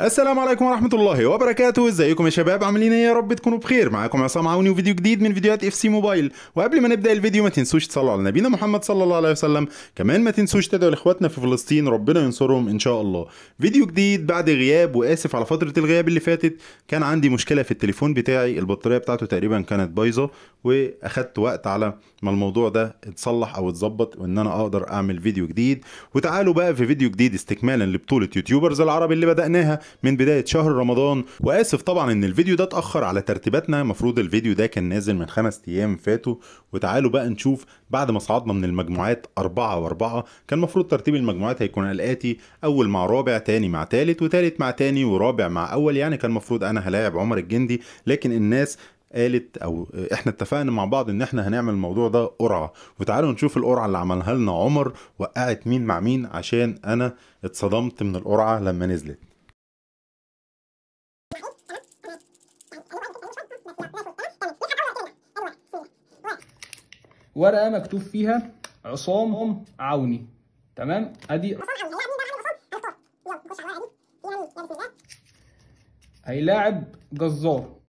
السلام عليكم ورحمة الله وبركاته ازيكم يا شباب عاملين ايه يا رب تكونوا بخير معاكم عصام عوني وفيديو جديد من فيديوهات اف سي موبايل وقبل ما نبدا الفيديو ما تنسوش تصلوا على نبينا محمد صلى الله عليه وسلم كمان ما تنسوش تدعوا لاخواتنا في فلسطين ربنا ينصرهم ان شاء الله فيديو جديد بعد غياب واسف على فترة الغياب اللي فاتت كان عندي مشكلة في التليفون بتاعي البطارية بتاعته تقريبا كانت بايظة واخدت وقت على ما الموضوع ده اتصلح او اتظبط وان انا اقدر اعمل فيديو جديد وتعالوا بقى في فيديو جديد استكمالا لبطوله يوتيوبرز العربي اللي بداناها من بدايه شهر رمضان واسف طبعا ان الفيديو ده اتاخر على ترتيباتنا المفروض الفيديو ده كان نازل من خمس ايام فاتوا وتعالوا بقى نشوف بعد ما صعدنا من المجموعات أربعة وأربعة كان المفروض ترتيب المجموعات هيكون الآتي أول مع رابع تاني مع تالت وتالت مع تاني ورابع مع أول يعني كان المفروض أنا هلاعب عمر الجندي لكن الناس قالت او احنا اتفقنا مع بعض ان احنا هنعمل الموضوع ده قرعه وتعالوا نشوف القرعه اللي عملها لنا عمر وقعت مين مع مين عشان انا اتصدمت من القرعه لما نزلت ورقه مكتوب فيها عصام عوني تمام ادي هيلاعب جزار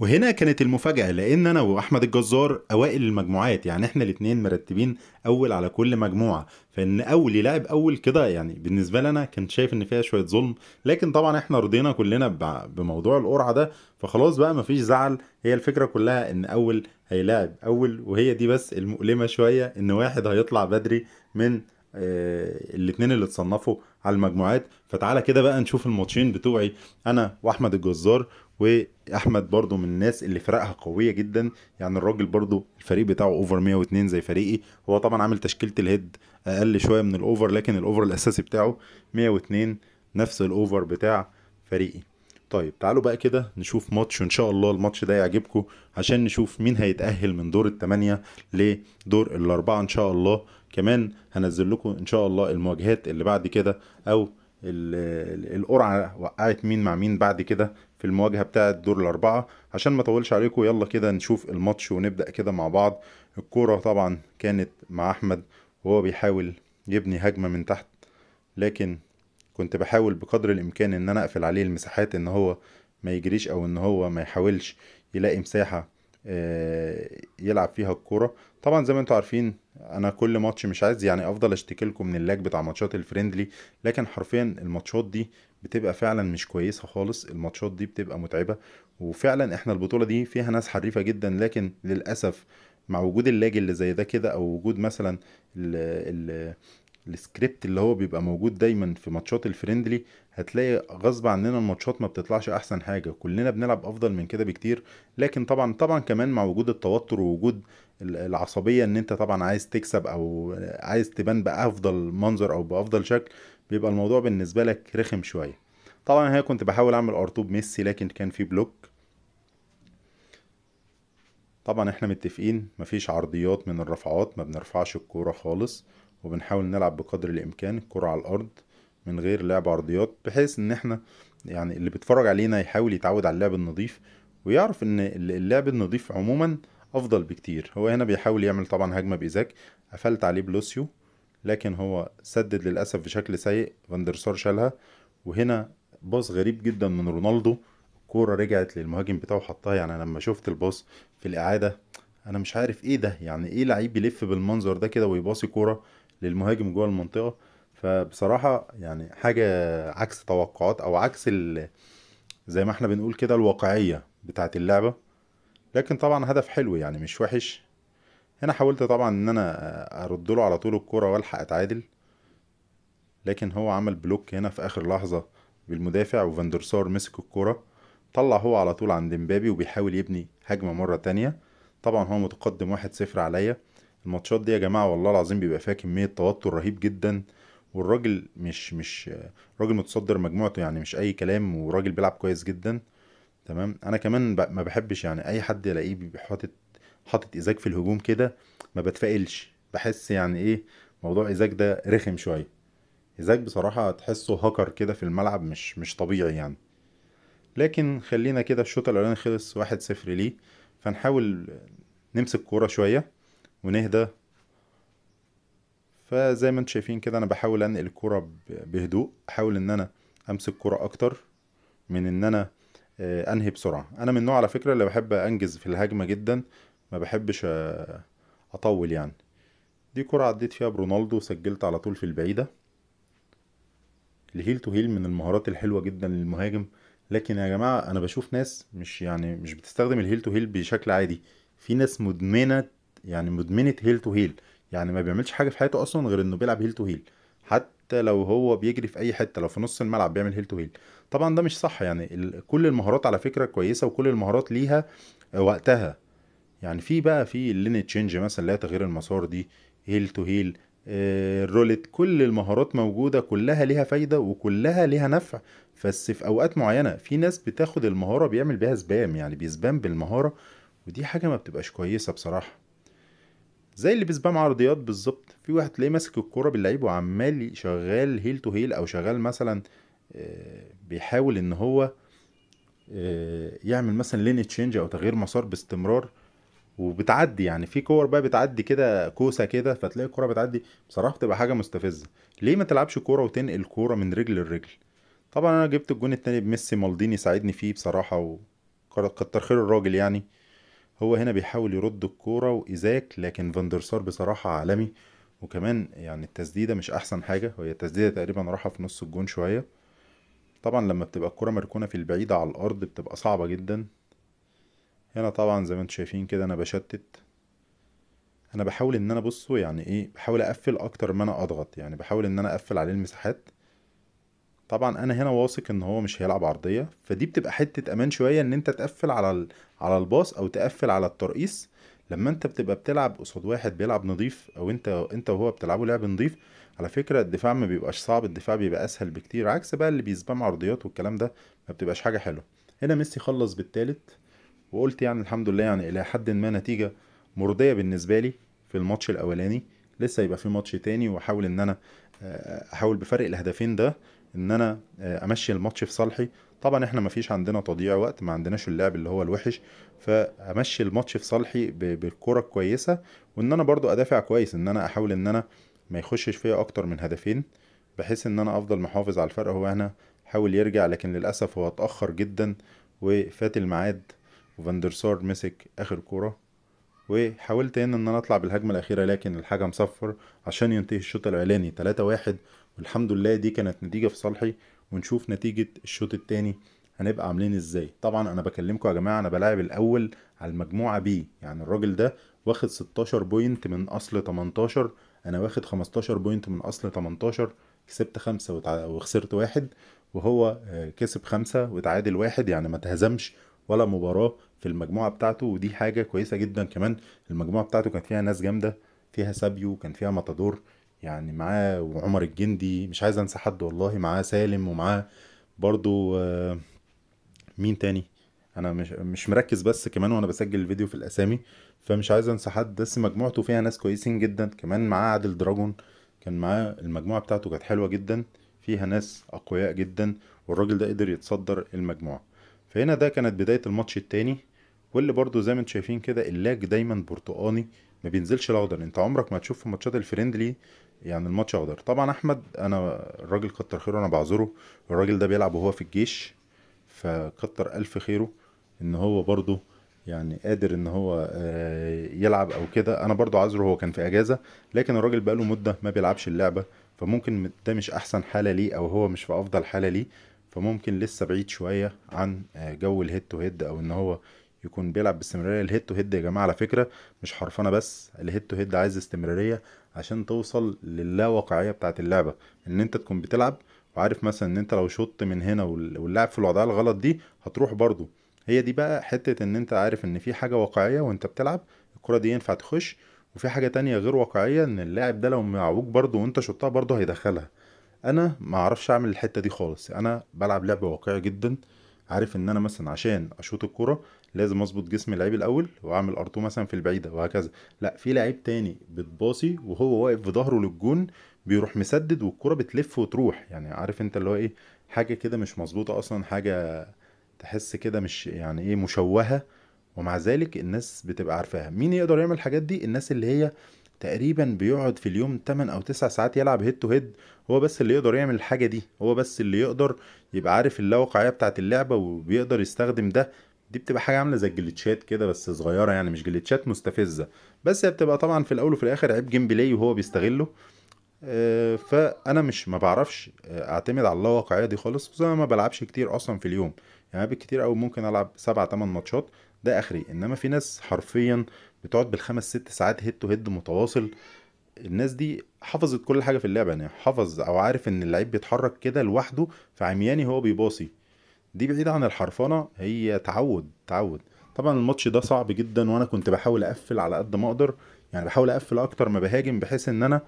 وهنا كانت المفاجأة لأن أنا وأحمد الجزار أوائل المجموعات يعني إحنا الاتنين مرتبين أول على كل مجموعة فإن أول يلعب أول كده يعني بالنسبة لنا كان شايف إن فيها شوية ظلم لكن طبعا إحنا رضينا كلنا بموضوع القرعة ده فخلاص بقى مفيش زعل هي الفكرة كلها إن أول هيلاعب أول وهي دي بس المؤلمة شوية إن واحد هيطلع بدري من آه، الاتنين اللي اتصنفوا على المجموعات فتعالى كده بقى نشوف الماتشين بتوعي انا واحمد الجزار واحمد برضو من الناس اللي فرقها قويه جدا يعني الراجل برضو الفريق بتاعه اوفر 102 زي فريقي هو طبعا عامل تشكيله الهيد اقل شويه من الاوفر لكن الاوفر الاساسي بتاعه 102 نفس الاوفر بتاع فريقي طيب تعالوا بقى كده نشوف ماتش وان شاء الله الماتش ده يعجبكم عشان نشوف مين هيتأهل من دور الثمانية لدور الأربعة إن شاء الله كمان هنزل لكم ان شاء الله المواجهات اللي بعد كده او القرعه وقعت مين مع مين بعد كده في المواجهه بتاعه دور الاربعه عشان ما اطولش عليكم يلا كده نشوف الماتش ونبدا كده مع بعض الكوره طبعا كانت مع احمد وهو بيحاول يبني هجمه من تحت لكن كنت بحاول بقدر الامكان ان انا اقفل عليه المساحات ان هو ما يجريش او ان هو ما يحاولش يلاقي مساحه آه، يلعب فيها الكوره طبعا زي ما انتم عارفين انا كل ماتش مش عايز يعني افضل اشتكي لكم من اللاج بتاع ماتشات الفريندلي لكن حرفيا الماتشات دي بتبقى فعلا مش كويسه خالص الماتشات دي بتبقى متعبه وفعلا احنا البطوله دي فيها ناس حريفه جدا لكن للاسف مع وجود اللاج اللي زي ده كده او وجود مثلا ال الـ السكريبت اللي هو بيبقى موجود دايما في ماتشات الفريندلي هتلاقي غصب عننا الماتشات ما بتطلعش احسن حاجه كلنا بنلعب افضل من كده بكتير لكن طبعا طبعا كمان مع وجود التوتر ووجود العصبيه ان انت طبعا عايز تكسب او عايز تبان بافضل منظر او بافضل شكل بيبقى الموضوع بالنسبه لك رخم شويه طبعا هي كنت بحاول اعمل ارطوب ميسي لكن كان في بلوك طبعا احنا متفقين مفيش عرضيات من الرفعات ما بنرفعش الكوره خالص وبنحاول نلعب بقدر الامكان الكرة على الارض من غير لعب عرضيات بحيث ان احنا يعني اللي بيتفرج علينا يحاول يتعود على اللعب النظيف ويعرف ان اللعب النظيف عموما افضل بكتير هو هنا بيحاول يعمل طبعا هجمه بايزاك قفلت عليه بلوسيو لكن هو سدد للاسف بشكل سيء فاندرسار شالها وهنا باص غريب جدا من رونالدو الكوره رجعت للمهاجم بتاعه حطها يعني انا لما شفت الباص في الاعاده انا مش عارف ايه ده يعني ايه لعيب بيلف بالمنظر ده كده ويباصي كوره للمهاجم جوه المنطقه فبصراحه يعني حاجه عكس توقعات او عكس ال... زي ما احنا بنقول كده الواقعيه بتاعه اللعبه لكن طبعا هدف حلو يعني مش وحش هنا حاولت طبعا ان انا ارد له على طول الكوره والحق اتعادل لكن هو عمل بلوك هنا في اخر لحظة بالمدافع وفاندرسار مسك الكوره طلع هو على طول عند مبابي وبيحاول يبني هجمة مرة تانية طبعا هو متقدم واحد صفر عليا الماتشات دي يا جماعه والله العظيم بيبقى فيها كميه توتر رهيب جدا والراجل مش مش راجل متصدر مجموعته يعني مش اي كلام وراجل بيلعب كويس جدا تمام انا كمان ما بحبش يعني اي حد الاقيه بيبقى حاطط حاطط ايزاك في الهجوم كده ما بتفائلش بحس يعني ايه موضوع ايزاك ده رخم شويه ايزاك بصراحه تحسه هاكر كده في الملعب مش مش طبيعي يعني لكن خلينا كده الشوط الاولاني خلص واحد صفر ليه فنحاول نمسك كوره شويه ونهدى فزي ما انتم شايفين كده انا بحاول انقل الكرة بهدوء احاول ان انا امسك كرة اكتر من ان انا آه، انهي بسرعة انا من النوع على فكرة اللي بحب انجز في الهجمة جدا ما بحبش آه، اطول يعني دي كرة عديت فيها برونالدو سجلت على طول في البعيدة الهيل تو هيل من المهارات الحلوة جدا للمهاجم لكن يا جماعة انا بشوف ناس مش يعني مش بتستخدم الهيل تو هيل بشكل عادي في ناس مدمنة يعني مدمنه هيل تو هيل يعني ما بيعملش حاجه في حياته اصلا غير انه بيلعب هيل تو هيل حتى لو هو بيجري في اي حته لو في نص الملعب بيعمل هيل تو هيل طبعا ده مش صح يعني كل المهارات على فكره كويسه وكل المهارات ليها وقتها يعني في بقى في اللين تشينج مثلا اللي هي تغيير المسار دي هيل تو هيل الرولت كل المهارات موجودة كلها ليها فايدة وكلها ليها نفع بس في أوقات معينة في ناس بتاخد المهارة بيعمل بيها سبام يعني بيسبام بالمهارة ودي حاجة ما بتبقاش كويسة بصراحة زي اللي بيسبام عرضيات بالظبط في واحد تلاقيه ماسك الكوره باللعيب وعمال شغال هيل تو هيل او شغال مثلا آه، بيحاول ان هو آه، يعمل مثلا لين تشينج او تغيير مسار باستمرار وبتعدي يعني في كور بقى بتعدي كده كوسه كده فتلاقي الكوره بتعدي بصراحه بتبقى حاجه مستفزه ليه ما تلعبش كوره وتنقل كوره من رجل لرجل طبعا انا جبت الجون التاني بميسي مالديني ساعدني فيه بصراحه وكتر خير الراجل يعني هو هنا بيحاول يرد الكورة وإيزاك لكن فاندرسار بصراحة عالمي وكمان يعني التسديدة مش أحسن حاجة وهي التسديدة تقريبا راحة في نص الجون شوية طبعا لما بتبقى الكرة مركونة في البعيدة على الأرض بتبقى صعبة جدا هنا طبعا زي ما انتم شايفين كده أنا بشتت أنا بحاول إن أنا بصوا يعني إيه بحاول أقفل أكتر ما أنا أضغط يعني بحاول إن أنا أقفل عليه المساحات طبعا انا هنا واثق ان هو مش هيلعب عرضيه فدي بتبقى حته امان شويه ان انت تقفل على على الباص او تقفل على الترقيص لما انت بتبقى بتلعب قصاد واحد بيلعب نظيف او انت انت وهو بتلعبوا لعب نظيف على فكره الدفاع ما بيبقاش صعب الدفاع بيبقى اسهل بكتير عكس بقى اللي بيسبام عرضيات والكلام ده ما بتبقاش حاجه حلوه هنا ميسي خلص بالتالت وقلت يعني الحمد لله يعني الى حد ما نتيجه مرضيه بالنسبه لي في الماتش الاولاني لسه يبقى في ماتش تاني واحاول ان انا آه، احاول بفرق الهدفين ده ان انا آه، امشي الماتش في صالحي طبعا احنا ما فيش عندنا تضييع وقت ما عندناش اللعب اللي هو الوحش فامشي الماتش في صالحي بالكره الكويسه وان انا برضو ادافع كويس ان انا احاول ان انا ما يخشش فيا اكتر من هدفين بحيث ان انا افضل محافظ على الفرق هو هنا حاول يرجع لكن للاسف هو اتاخر جدا وفات الميعاد وفاندرسار مسك اخر كوره وحاولت هنا يعني ان انا اطلع بالهجمه الاخيره لكن الحاجه مصفر عشان ينتهي الشوط الاولاني 3-1 والحمد لله دي كانت نتيجه في صالحي ونشوف نتيجه الشوط الثاني هنبقى عاملين ازاي طبعا انا بكلمكم يا جماعه انا بلاعب الاول على المجموعه بي يعني الراجل ده واخد 16 بوينت من اصل 18 انا واخد 15 بوينت من اصل 18 كسبت خمسة وخسرت واحد وهو آه، كسب خمسة وتعادل واحد يعني ما تهزمش ولا مباراة في المجموعه بتاعته ودي حاجه كويسه جدا كمان المجموعه بتاعته كان فيها ناس جامده فيها سابيو كان فيها ماتادور يعني معاه وعمر الجندي مش عايز انسى حد والله معاه سالم ومعاه برضو آه، مين تاني انا مش مش مركز بس كمان وانا بسجل الفيديو في الاسامي فمش عايز انسى حد بس مجموعته فيها ناس كويسين جدا كمان معاه عادل دراجون كان معاه المجموعه بتاعته كانت حلوه جدا فيها ناس اقوياء جدا والراجل ده قدر يتصدر المجموعه فهنا ده كانت بداية الماتش التاني واللي برضو زي ما انتم شايفين كده اللاج دايما برتقاني ما بينزلش الاخضر انت عمرك ما هتشوف في ماتشات الفريندلي يعني الماتش اخضر طبعا احمد انا الراجل كتر خيره انا بعذره الراجل ده بيلعب وهو في الجيش فكتر الف خيره ان هو برضو يعني قادر ان هو آه، يلعب او كده انا برضو عذره هو كان في اجازه لكن الراجل بقاله مده ما بيلعبش اللعبه فممكن ده مش احسن حاله ليه او هو مش في افضل حاله ليه فممكن لسه بعيد شويه عن آه، جو الهيد تو هيد او ان هو يكون بيلعب باستمراريه الهيد تو هيد يا جماعه على فكره مش حرفنه بس الهيد تو هيد عايز استمراريه عشان توصل للا واقعيه بتاعه اللعبه ان انت تكون بتلعب وعارف مثلا ان انت لو شط من هنا واللاعب في الوضعيه الغلط دي هتروح برضه هي دي بقى حته ان انت عارف ان في حاجه واقعيه وانت بتلعب الكره دي ينفع تخش وفي حاجه تانية غير واقعيه ان اللاعب ده لو معوج برضه وانت شطها برضه هيدخلها انا ما اعرفش اعمل الحته دي خالص انا بلعب لعبه واقعيه جدا عارف ان انا مثلا عشان اشوط الكوره لازم اظبط جسم اللعيب الاول واعمل ارتو مثلا في البعيده وهكذا لا في لعيب تاني بتباصي وهو واقف في ظهره للجون بيروح مسدد والكوره بتلف وتروح يعني عارف انت اللي هو ايه حاجه كده مش مظبوطه اصلا حاجه تحس كده مش يعني ايه مشوهه ومع ذلك الناس بتبقى عارفاها مين يقدر يعمل الحاجات دي الناس اللي هي تقريبا بيقعد في اليوم 8 او 9 ساعات يلعب هيد تو هيد هو بس اللي يقدر يعمل الحاجه دي هو بس اللي يقدر يبقى عارف اللاواقعيه بتاعه اللعبه وبيقدر يستخدم ده دي بتبقى حاجه عامله زي الجليتشات كده بس صغيره يعني مش جليتشات مستفزه بس هي بتبقى طبعا في الاول وفي الاخر عيب جيم بلاي وهو بيستغله آه فانا مش ما بعرفش آه، اعتمد على اللاواقعيه دي خالص خصوصا ما بلعبش كتير اصلا في اليوم يعني بالكتير او ممكن العب سبع تمن ماتشات ده اخري انما في ناس حرفيا آه بتقعد بالخمس ست ساعات هيد تو هيد متواصل الناس دي حفظت كل حاجه في اللعبه يعني حفظ او عارف ان اللعيب بيتحرك كده لوحده فعمياني هو بيباصي دي بعيده عن الحرفنه هي تعود تعود طبعا الماتش ده صعب جدا وانا كنت بحاول اقفل على قد ما اقدر يعني بحاول اقفل اكتر ما بهاجم بحيث ان انا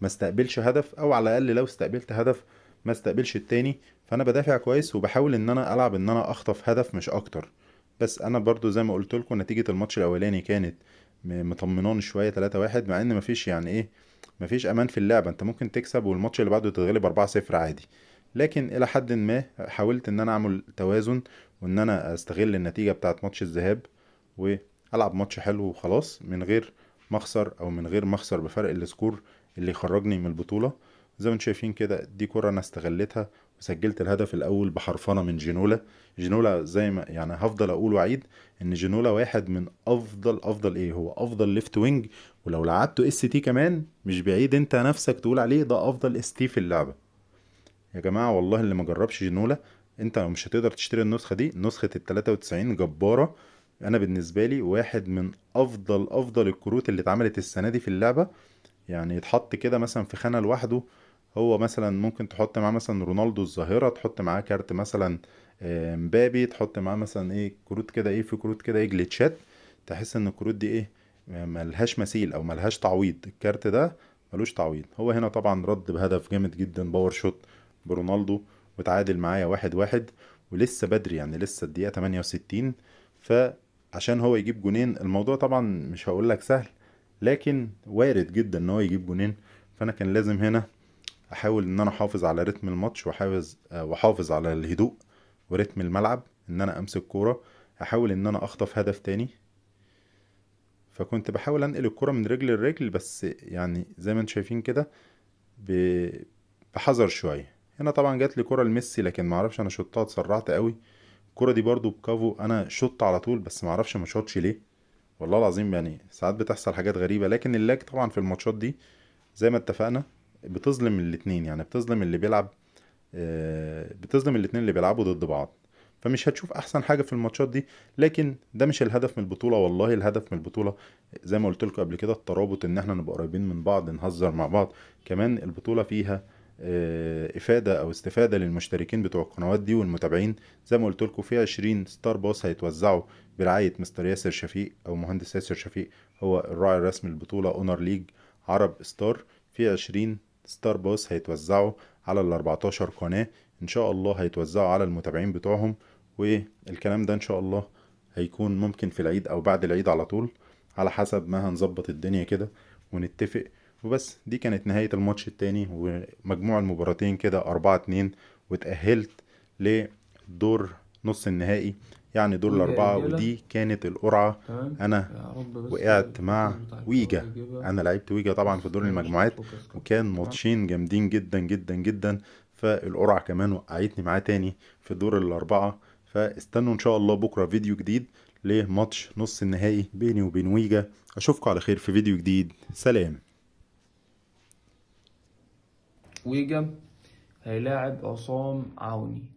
ما استقبلش هدف او على الاقل لو استقبلت هدف ما استقبلش التاني فانا بدافع كويس وبحاول ان انا العب ان انا اخطف هدف مش اكتر بس انا برضو زي ما قلت لكم نتيجه الماتش الاولاني كانت مطمنون شويه 3 1 مع ان مفيش يعني ايه مفيش امان في اللعبه انت ممكن تكسب والماتش اللي بعده تتغلب 4 0 عادي لكن الى حد ما حاولت ان انا اعمل توازن وان انا استغل النتيجه بتاعه ماتش الذهاب والعب ماتش حلو وخلاص من غير ما اخسر او من غير ما اخسر بفرق السكور اللي يخرجني من البطوله زي ما انتم شايفين كده دي كره انا استغلتها سجلت الهدف الاول بحرفنه من جينولا جينولا زي ما يعني هفضل اقول واعيد ان جينولا واحد من افضل افضل ايه هو افضل ليفت وينج ولو لعبته اس تي كمان مش بعيد انت نفسك تقول عليه ده افضل اس تي في اللعبه يا جماعه والله اللي ما جربش جينولا انت مش هتقدر تشتري النسخه دي نسخه ال 93 جباره انا بالنسبه لي واحد من افضل افضل الكروت اللي اتعملت السنه دي في اللعبه يعني يتحط كده مثلا في خانه لوحده هو مثلا ممكن تحط معاه مثلا رونالدو الظاهره تحط معاه كارت مثلا آه، مبابي تحط معاه مثلا ايه كروت كده ايه في كروت كده ايه جليتشات تحس ان الكروت دي ايه ملهاش مثيل او ملهاش تعويض الكارت ده ملوش تعويض هو هنا طبعا رد بهدف جامد جدا باور شوت برونالدو وتعادل معايا واحد واحد ولسه بدري يعني لسه الدقيقه 68 فعشان هو يجيب جونين الموضوع طبعا مش هقول لك سهل لكن وارد جدا ان هو يجيب جونين فانا كان لازم هنا احاول ان انا احافظ على رتم الماتش واحافظ آه، واحافظ على الهدوء ورتم الملعب ان انا امسك كوره احاول ان انا اخطف هدف تاني فكنت بحاول انقل الكرة من رجل لرجل بس يعني زي ما انتم شايفين كده بحذر شوية هنا طبعا جات لي كرة لميسي لكن معرفش انا شطها اتسرعت قوي الكرة دي برضو بكافو انا شط على طول بس معرفش ما شطش ليه والله العظيم يعني ساعات بتحصل حاجات غريبة لكن اللاج طبعا في الماتشات دي زي ما اتفقنا بتظلم الاتنين يعني بتظلم اللي بيلعب آه، بتظلم الاتنين اللي بيلعبوا ضد بعض فمش هتشوف احسن حاجه في الماتشات دي لكن ده مش الهدف من البطوله والله الهدف من البطوله زي ما قلت لكم قبل كده الترابط ان احنا نبقى قريبين من بعض نهزر مع بعض كمان البطوله فيها آه، افاده او استفاده للمشتركين بتوع القنوات دي والمتابعين زي ما قلت لكم في 20 ستار باص هيتوزعوا برعايه مستر ياسر شفيق او مهندس ياسر شفيق هو الراعي الرسمي للبطوله اونر ليج عرب ستار في 20 ستار باس هيتوزعوا على ال 14 قناه ان شاء الله هيتوزعوا على المتابعين بتوعهم والكلام ده ان شاء الله هيكون ممكن في العيد او بعد العيد على طول على حسب ما هنظبط الدنيا كده ونتفق وبس دي كانت نهاية الماتش التاني ومجموع المباراتين كده أربعة اتنين وتأهلت لدور نص النهائي يعني دول الأربعة ودي كانت القرعة أنا وقعت طيب، مع طيب، طيب، ويجا أنا لعبت ويجا طبعا في دور المجموعات وكان ماتشين جامدين جدا جدا جدا فالقرعة كمان وقعتني معاه تاني في دور الأربعة فاستنوا إن شاء الله بكرة فيديو جديد لماتش نص النهائي بيني وبين ويجا أشوفكم على خير في فيديو جديد سلام ويجا هيلاعب عصام عوني